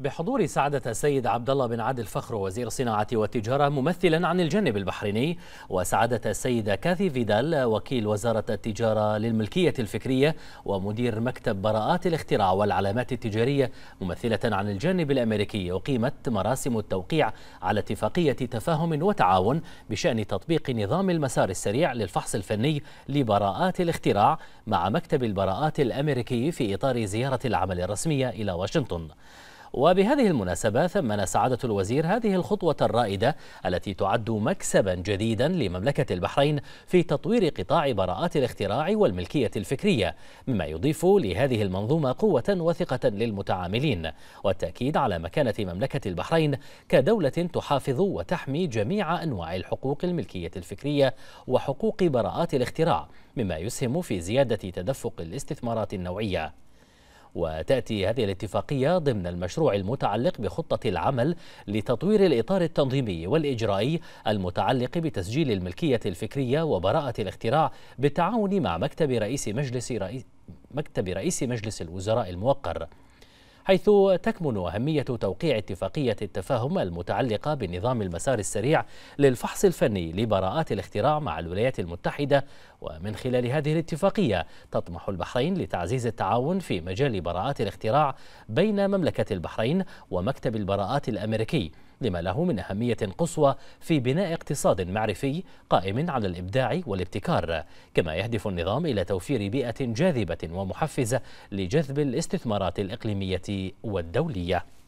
بحضور سعادة السيد عبد الله بن عادل فخر وزير الصناعة والتجارة ممثلا عن الجانب البحريني وسعادة السيدة كاثي فيدال وكيل وزارة التجارة للملكية الفكرية ومدير مكتب براءات الاختراع والعلامات التجارية ممثلة عن الجانب الأمريكي أقيمت مراسم التوقيع على اتفاقية تفاهم وتعاون بشأن تطبيق نظام المسار السريع للفحص الفني لبراءات الاختراع مع مكتب البراءات الأمريكي في إطار زيارة العمل الرسمية إلى واشنطن. وبهذه المناسبة ثمن سعادة الوزير هذه الخطوة الرائدة التي تعد مكسبا جديدا لمملكة البحرين في تطوير قطاع براءات الاختراع والملكية الفكرية مما يضيف لهذه المنظومة قوة وثقة للمتعاملين والتأكيد على مكانة مملكة البحرين كدولة تحافظ وتحمي جميع أنواع الحقوق الملكية الفكرية وحقوق براءات الاختراع مما يسهم في زيادة تدفق الاستثمارات النوعية وتأتي هذه الاتفاقية ضمن المشروع المتعلق بخطة العمل لتطوير الإطار التنظيمي والإجرائي المتعلق بتسجيل الملكية الفكرية وبراءة الاختراع بالتعاون مع مكتب رئيس مجلس رئيس مكتب رئيس مجلس الوزراء الموقر حيث تكمن أهمية توقيع اتفاقية التفاهم المتعلقة بنظام المسار السريع للفحص الفني لبراءات الاختراع مع الولايات المتحدة ومن خلال هذه الاتفاقية تطمح البحرين لتعزيز التعاون في مجال براءات الاختراع بين مملكة البحرين ومكتب البراءات الأمريكي لما له من أهمية قصوى في بناء اقتصاد معرفي قائم على الإبداع والابتكار كما يهدف النظام إلى توفير بيئة جاذبة ومحفزة لجذب الاستثمارات الإقليمية والدولية